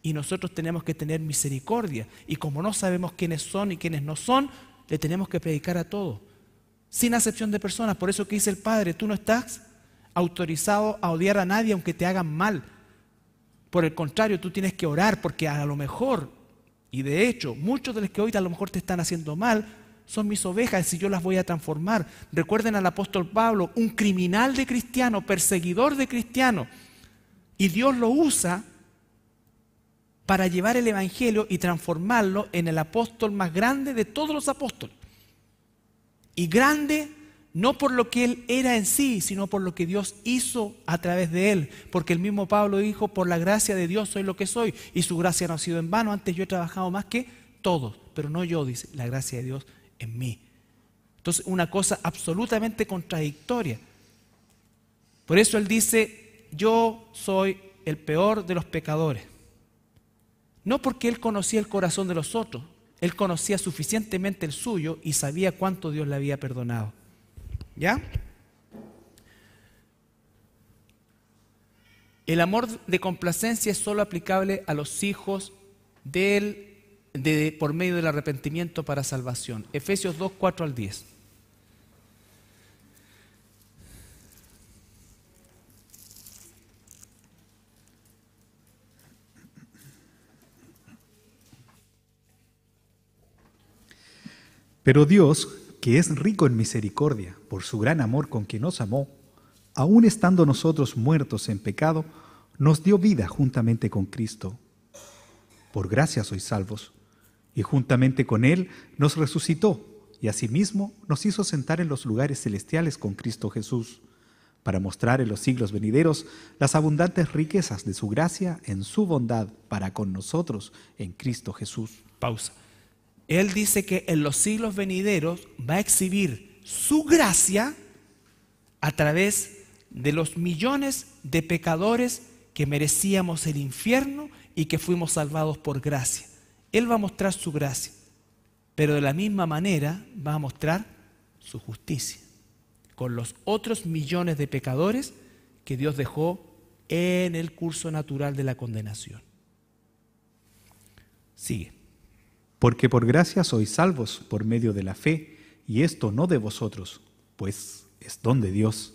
Y nosotros tenemos que tener misericordia. Y como no sabemos quiénes son y quiénes no son, le tenemos que predicar a todos, sin acepción de personas. Por eso que dice el Padre, tú no estás autorizado a odiar a nadie aunque te hagan mal. Por el contrario, tú tienes que orar porque a lo mejor, y de hecho, muchos de los que hoy a lo mejor te están haciendo mal, son mis ovejas y yo las voy a transformar. Recuerden al apóstol Pablo, un criminal de cristiano, perseguidor de cristiano. Y Dios lo usa para llevar el Evangelio y transformarlo en el apóstol más grande de todos los apóstoles. Y grande no por lo que él era en sí, sino por lo que Dios hizo a través de él. Porque el mismo Pablo dijo, por la gracia de Dios soy lo que soy, y su gracia no ha sido en vano, antes yo he trabajado más que todos, pero no yo, dice, la gracia de Dios en mí. Entonces, una cosa absolutamente contradictoria. Por eso él dice, yo soy el peor de los pecadores. No porque él conocía el corazón de los otros, él conocía suficientemente el suyo y sabía cuánto Dios le había perdonado. ¿Ya? El amor de complacencia es solo aplicable a los hijos del por medio del arrepentimiento para salvación. Efesios 2, 4 al 10. Pero Dios, que es rico en misericordia, por su gran amor con quien nos amó, aun estando nosotros muertos en pecado, nos dio vida juntamente con Cristo. Por gracia sois salvos y juntamente con Él nos resucitó y asimismo nos hizo sentar en los lugares celestiales con Cristo Jesús, para mostrar en los siglos venideros las abundantes riquezas de su gracia en su bondad para con nosotros en Cristo Jesús. Pausa. Él dice que en los siglos venideros va a exhibir su gracia a través de los millones de pecadores que merecíamos el infierno y que fuimos salvados por gracia. Él va a mostrar su gracia, pero de la misma manera va a mostrar su justicia con los otros millones de pecadores que Dios dejó en el curso natural de la condenación. Sigue. Porque por gracia sois salvos por medio de la fe, y esto no de vosotros, pues es don de Dios,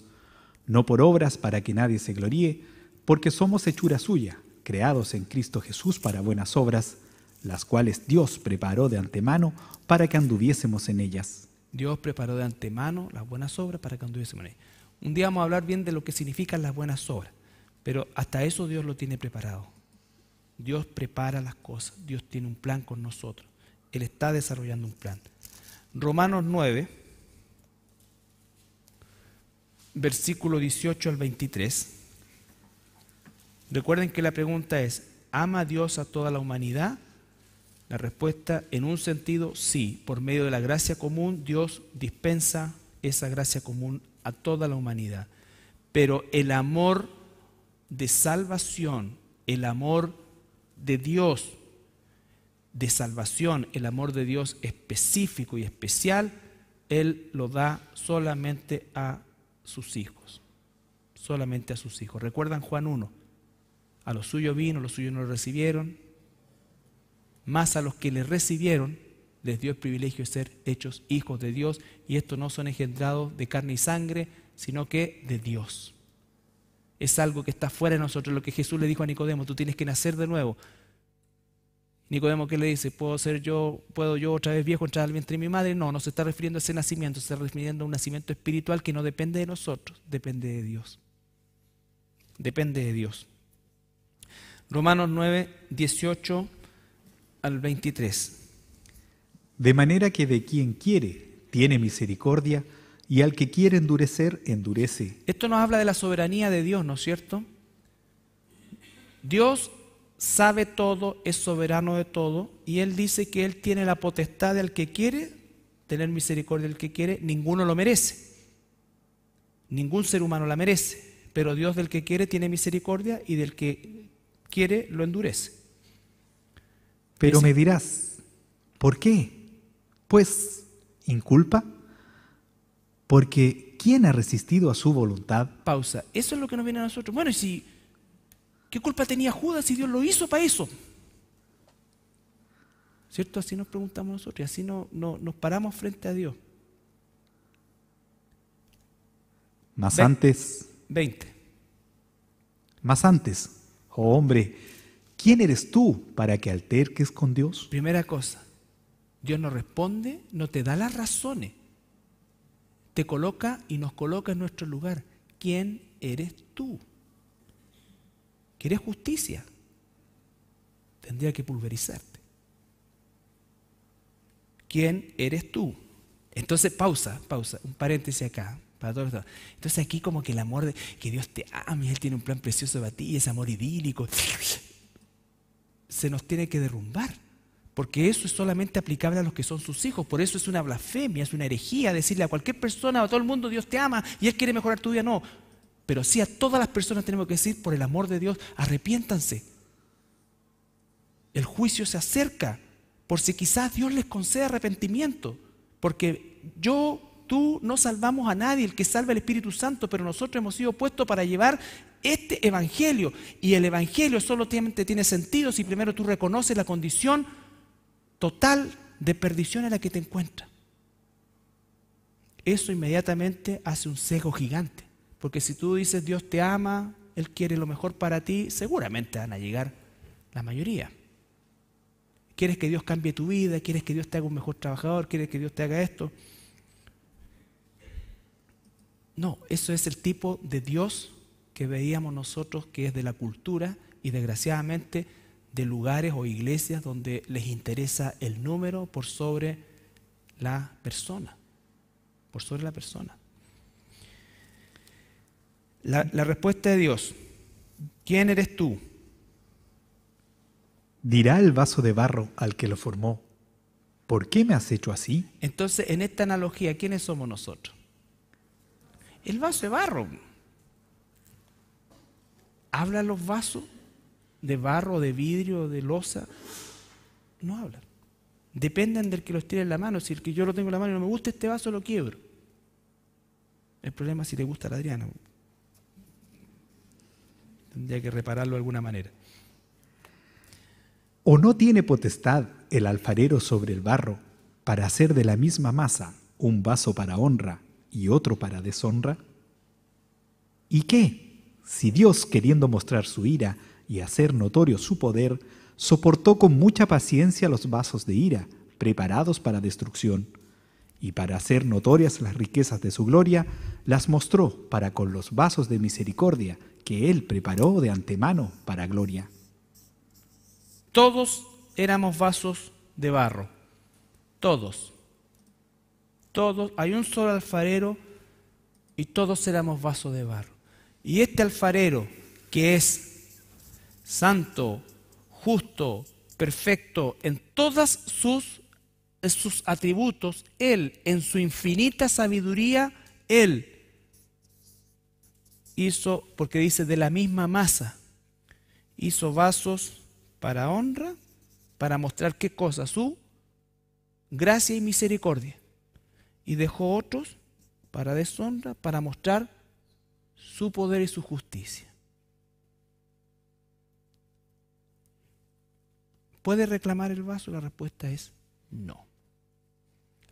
no por obras para que nadie se gloríe, porque somos hechura suya, creados en Cristo Jesús para buenas obras, las cuales Dios preparó de antemano para que anduviésemos en ellas. Dios preparó de antemano las buenas obras para que anduviésemos en ellas. Un día vamos a hablar bien de lo que significan las buenas obras, pero hasta eso Dios lo tiene preparado. Dios prepara las cosas, Dios tiene un plan con nosotros, Él está desarrollando un plan. Romanos 9, versículo 18 al 23. Recuerden que la pregunta es, ¿ama Dios a toda la humanidad la respuesta, en un sentido, sí. Por medio de la gracia común, Dios dispensa esa gracia común a toda la humanidad. Pero el amor de salvación, el amor de Dios de salvación, el amor de Dios específico y especial, Él lo da solamente a sus hijos. Solamente a sus hijos. ¿Recuerdan Juan 1? A los suyos vino, los suyos no lo recibieron, más a los que le recibieron les dio el privilegio de ser hechos hijos de Dios, y estos no son engendrados de carne y sangre, sino que de Dios. Es algo que está fuera de nosotros, lo que Jesús le dijo a Nicodemo, tú tienes que nacer de nuevo. Nicodemo qué le dice, ¿puedo ser yo, puedo yo otra vez viejo entrar al vientre de mi madre? No, no se está refiriendo a ese nacimiento, se está refiriendo a un nacimiento espiritual que no depende de nosotros, depende de Dios. Depende de Dios. Romanos 9, 18 al 23. De manera que de quien quiere tiene misericordia y al que quiere endurecer, endurece. Esto nos habla de la soberanía de Dios, ¿no es cierto? Dios sabe todo, es soberano de todo, y Él dice que Él tiene la potestad del que quiere, tener misericordia del que quiere, ninguno lo merece. Ningún ser humano la merece, pero Dios del que quiere tiene misericordia y del que quiere lo endurece. Pero me dirás, ¿por qué? Pues, culpa? porque ¿quién ha resistido a su voluntad? Pausa, eso es lo que nos viene a nosotros. Bueno, y si, ¿qué culpa tenía Judas si Dios lo hizo para eso? ¿Cierto? Así nos preguntamos nosotros y así no, no nos paramos frente a Dios. Más antes. 20. Más antes. Oh, hombre, ¿Quién eres tú para que alterques con Dios? Primera cosa, Dios no responde, no te da las razones. Te coloca y nos coloca en nuestro lugar. ¿Quién eres tú? ¿Quieres justicia? Tendría que pulverizarte. ¿Quién eres tú? Entonces, pausa, pausa, un paréntesis acá. Para todos, Entonces aquí como que el amor de que Dios te ama, Él tiene un plan precioso para ti, ese amor idílico, se nos tiene que derrumbar. Porque eso es solamente aplicable a los que son sus hijos. Por eso es una blasfemia, es una herejía decirle a cualquier persona, a todo el mundo, Dios te ama y Él quiere mejorar tu vida. No. Pero sí a todas las personas tenemos que decir, por el amor de Dios, arrepiéntanse. El juicio se acerca por si quizás Dios les concede arrepentimiento. Porque yo, tú no salvamos a nadie, el que salva el Espíritu Santo, pero nosotros hemos sido puestos para llevar este evangelio. Y el evangelio solo tiene sentido si primero tú reconoces la condición total de perdición en la que te encuentras. Eso inmediatamente hace un sesgo gigante. Porque si tú dices Dios te ama, Él quiere lo mejor para ti, seguramente van a llegar la mayoría. Quieres que Dios cambie tu vida, quieres que Dios te haga un mejor trabajador, quieres que Dios te haga esto. No, eso es el tipo de Dios que veíamos nosotros que es de la cultura y desgraciadamente de lugares o iglesias donde les interesa el número por sobre la persona, por sobre la persona. La, respuesta de Dios, ¿quién eres tú? Dirá el vaso de barro al que lo formó, ¿por qué me has hecho así? Entonces, en esta analogía, ¿quiénes somos nosotros? El vaso de barro. ¿Hablan los vasos de barro, de vidrio, de losa? No hablan. Dependen del que los tiene en la mano. Si el que yo lo tengo en la mano y no me gusta este vaso, lo quiebro. El problema es si le gusta a la Adriana. Tendría que repararlo de alguna manera. ¿O no tiene potestad el alfarero sobre el barro para hacer de la misma masa un vaso para honra y otro para deshonra? ¿Y qué? si Dios, queriendo mostrar su ira y hacer notorio su poder, soportó con mucha paciencia los vasos de ira, preparados para destrucción, y para hacer notorias las riquezas de su gloria, las mostró para con los vasos de misericordia que él preparó de antemano para gloria. Todos éramos vasos de barro, todos. Todos, hay un solo alfarero y todos éramos vasos de barro. Y este alfarero, que es santo, justo, perfecto en todas sus sus atributos, él en su infinita sabiduría, él hizo, porque dice de la misma masa, hizo vasos para honra, para mostrar qué cosa, su gracia y misericordia. Y dejó otros para deshonra, para mostrar su poder y su justicia. ¿Puede reclamar el vaso? La respuesta es no.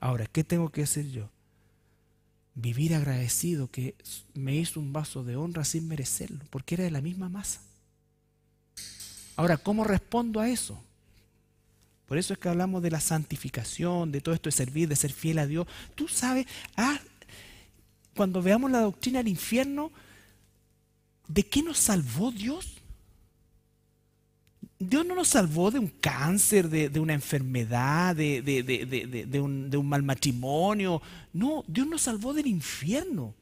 Ahora, ¿qué tengo que hacer yo? Vivir agradecido que me hizo un vaso de honra sin merecerlo, porque era de la misma masa. Ahora, ¿cómo respondo a eso? Por eso es que hablamos de la santificación, de todo esto de servir, de ser fiel a Dios. Tú sabes, ah, cuando veamos la doctrina del infierno, ¿de qué nos salvó Dios? Dios no nos salvó de un cáncer, de, una enfermedad, de, un, de, un, mal matrimonio. No, Dios nos salvó del infierno.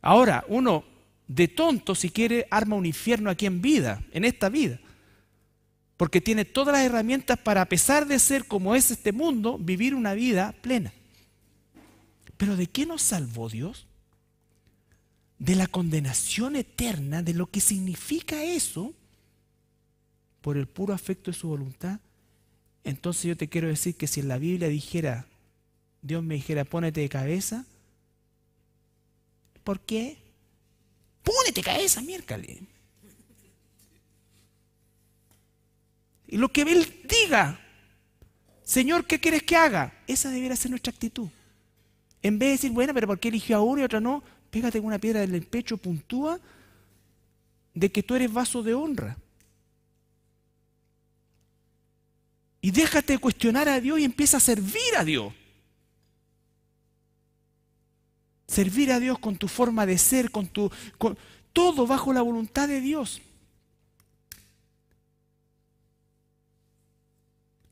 Ahora, uno de tonto, si quiere, arma un infierno aquí en vida, en esta vida. Porque tiene todas las herramientas para, a pesar de ser como es este mundo, vivir una vida plena. Pero ¿de qué nos salvó Dios? de la condenación eterna, de lo que significa eso, por el puro afecto de su voluntad, entonces yo te quiero decir que si en la Biblia dijera, Dios me dijera, pónete de cabeza, ¿por qué? Pónete de cabeza, miércoles. Y lo que Él diga, Señor, ¿qué quieres que haga? Esa debiera ser nuestra actitud. En vez de decir, bueno, pero ¿por qué eligió a uno y a otro no? pégate con una piedra en el pecho, puntúa de que tú eres vaso de honra. Y déjate cuestionar a Dios y empieza a servir a Dios. Servir a Dios con tu forma de ser, con tu. Con, todo bajo la voluntad de Dios.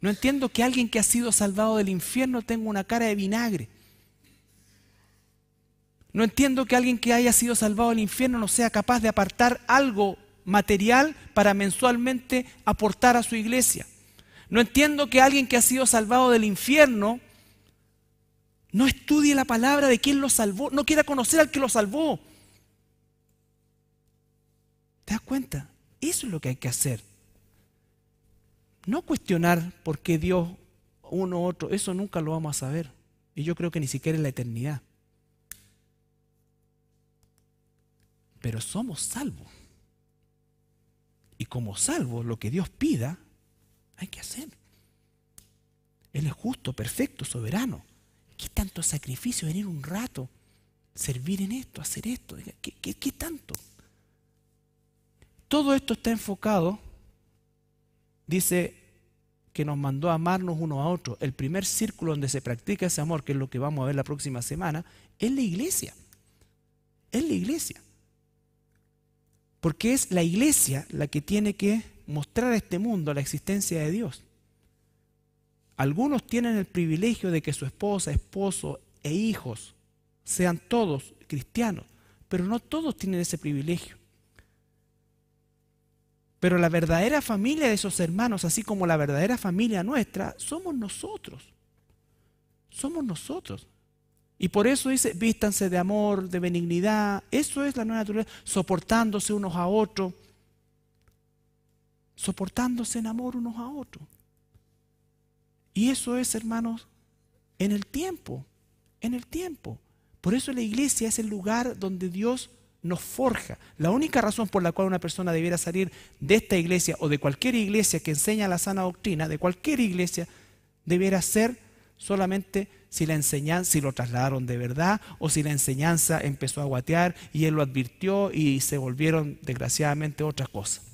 No entiendo que alguien que ha sido salvado del infierno tenga una cara de vinagre. No entiendo que alguien que haya sido salvado del infierno no sea capaz de apartar algo material para mensualmente aportar a su iglesia. No entiendo que alguien que ha sido salvado del infierno no estudie la palabra de quien lo salvó, no quiera conocer al que lo salvó. ¿Te das cuenta? Eso es lo que hay que hacer. No cuestionar por qué Dios, uno u otro, eso nunca lo vamos a saber. Y yo creo que ni siquiera en la eternidad. pero somos salvos. Y como salvos, lo que Dios pida, hay que hacer. Él es justo, perfecto, soberano. ¿Qué tanto sacrificio venir un rato, servir en esto, hacer esto? ¿Qué, qué, qué tanto? Todo esto está enfocado, dice que nos mandó a amarnos uno a otro El primer círculo donde se practica ese amor, que es lo que vamos a ver la próxima semana, es la iglesia. Es la iglesia. Porque es la iglesia la que tiene que mostrar a este mundo la existencia de Dios. Algunos tienen el privilegio de que su esposa, esposo e hijos sean todos cristianos, pero no todos tienen ese privilegio. Pero la verdadera familia de esos hermanos, así como la verdadera familia nuestra, somos nosotros. Somos nosotros. Y por eso dice, vístanse de amor, de benignidad. Eso es la nueva naturaleza, soportándose unos a otros. Soportándose en amor unos a otros. Y eso es, hermanos, en el tiempo, en el tiempo. Por eso la iglesia es el lugar donde Dios nos forja. La única razón por la cual una persona debiera salir de esta iglesia o de cualquier iglesia que enseña la sana doctrina, de cualquier iglesia, debiera ser solamente si la enseñanza, si lo trasladaron de verdad o si la enseñanza empezó a guatear y él lo advirtió y se volvieron desgraciadamente otras cosas.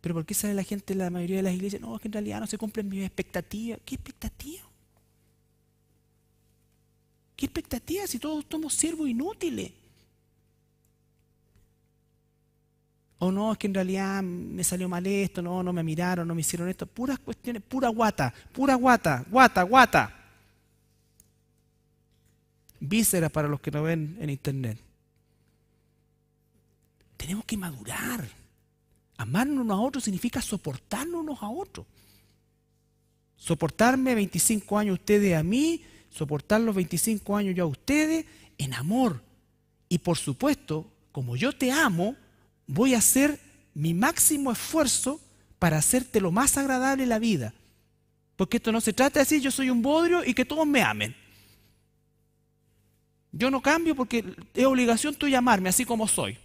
Pero ¿por qué sabe la gente, la mayoría de las iglesias? No, es que en realidad no se cumplen mis expectativas. ¿Qué expectativa? ¿Qué expectativas? si todos somos siervos inútiles? O no, es que en realidad me salió mal esto, no, no me miraron, no me hicieron esto. Puras cuestiones, pura guata, pura guata, guata, guata vísceras para los que nos ven en internet. Tenemos que madurar. Amarnos unos a otros significa soportarnos unos a otros. Soportarme 25 años ustedes a mí, soportar los 25 años yo a ustedes en amor. Y por supuesto, como yo te amo, voy a hacer mi máximo esfuerzo para hacerte lo más agradable en la vida. Porque esto no se trata de decir yo soy un bodrio y que todos me amen. Yo no cambio porque es obligación tú llamarme así como soy.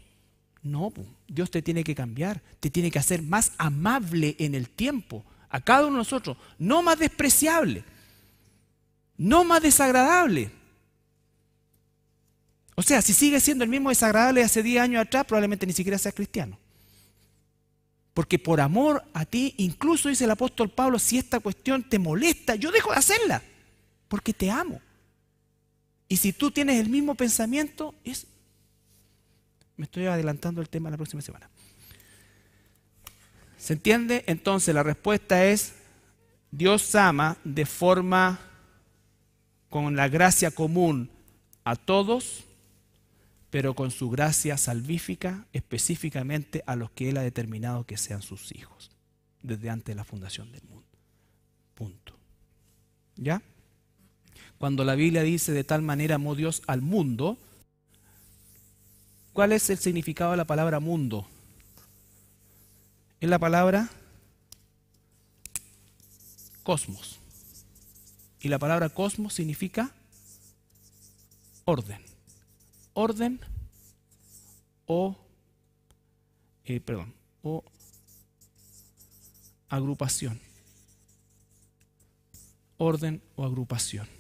No, Dios te tiene que cambiar, te tiene que hacer más amable en el tiempo, a cada uno de nosotros, no más despreciable, no más desagradable. O sea, si sigues siendo el mismo desagradable de hace 10 años atrás, probablemente ni siquiera seas cristiano. Porque por amor a ti, incluso dice el apóstol Pablo, si esta cuestión te molesta, yo dejo de hacerla, porque te amo. Y si tú tienes el mismo pensamiento, es... Me estoy adelantando el tema la próxima semana. ¿Se entiende? Entonces la respuesta es, Dios ama de forma con la gracia común a todos, pero con su gracia salvífica específicamente a los que Él ha determinado que sean sus hijos, desde antes de la fundación del mundo. Punto. ¿Ya? Cuando la Biblia dice de tal manera amó Dios al mundo, ¿cuál es el significado de la palabra mundo? Es la palabra cosmos. Y la palabra cosmos significa orden. Orden o, eh, perdón, o agrupación. Orden o agrupación.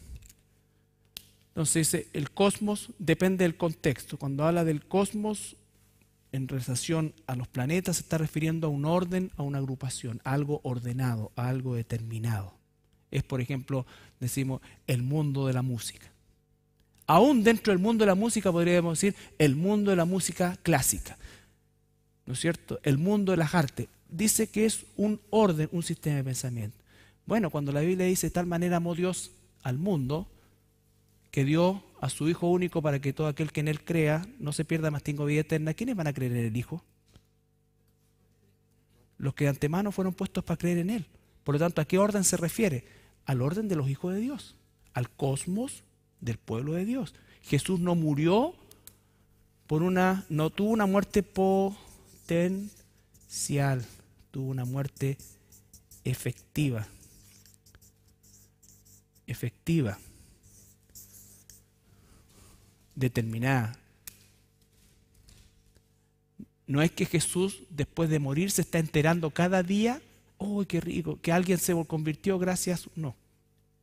Entonces dice, el cosmos depende del contexto. Cuando habla del cosmos en relación a los planetas, se está refiriendo a un orden, a una agrupación, a algo ordenado, a algo determinado. Es, por ejemplo, decimos, el mundo de la música. Aún dentro del mundo de la música podríamos decir el mundo de la música clásica. ¿No es cierto? El mundo de las artes. Dice que es un orden, un sistema de pensamiento. Bueno, cuando la Biblia dice de tal manera amó Dios al mundo, que dio a su Hijo único para que todo aquel que en Él crea no se pierda, más tengo vida eterna, ¿quiénes van a creer en el Hijo? Los que de antemano fueron puestos para creer en Él. Por lo tanto, ¿a qué orden se refiere? Al orden de los hijos de Dios, al cosmos del pueblo de Dios. Jesús no murió por una, no tuvo una muerte potencial, tuvo una muerte efectiva. Efectiva determinada. No es que Jesús, después de morir, se está enterando cada día, ¡oh, qué rico! Que alguien se convirtió gracias. No,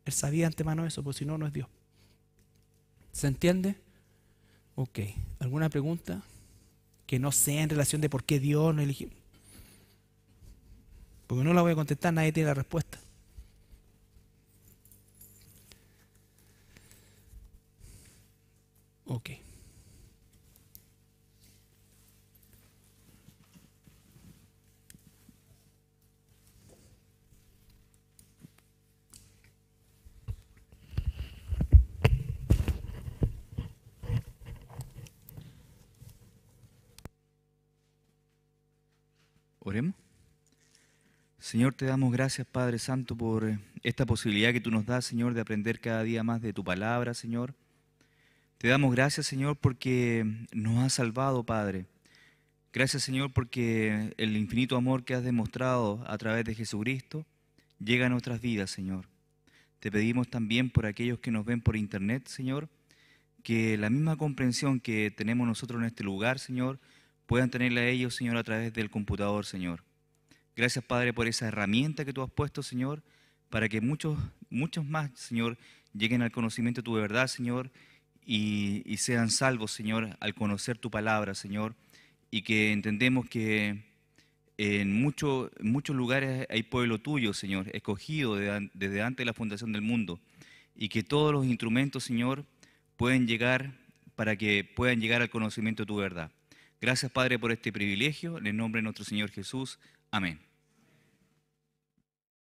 él sabía antemano eso, porque si no, no es Dios. ¿Se entiende? Ok, ¿alguna pregunta? Que no sea en relación de por qué Dios no eligió. Porque no la voy a contestar, nadie tiene la respuesta. Ok. Oremos. Señor, te damos gracias, Padre Santo, por esta posibilidad que tú nos das, Señor, de aprender cada día más de tu palabra, Señor. Te damos gracias, Señor, porque nos has salvado, Padre. Gracias, Señor, porque el infinito amor que has demostrado a través de Jesucristo llega a nuestras vidas, Señor. Te pedimos también por aquellos que nos ven por internet, Señor, que la misma comprensión que tenemos nosotros en este lugar, Señor, puedan tenerla ellos, Señor, a través del computador, Señor. Gracias, Padre, por esa herramienta que tú has puesto, Señor, para que muchos, muchos más, Señor, lleguen al conocimiento de tu verdad, Señor, y, sean salvos, Señor, al conocer tu palabra, Señor, y que entendemos que en, muchos muchos lugares hay pueblo tuyo, Señor, escogido desde antes de la fundación del mundo, y que todos los instrumentos, Señor, pueden llegar para que puedan llegar al conocimiento de tu verdad. Gracias, Padre, por este privilegio. En el nombre de nuestro Señor Jesús. Amén.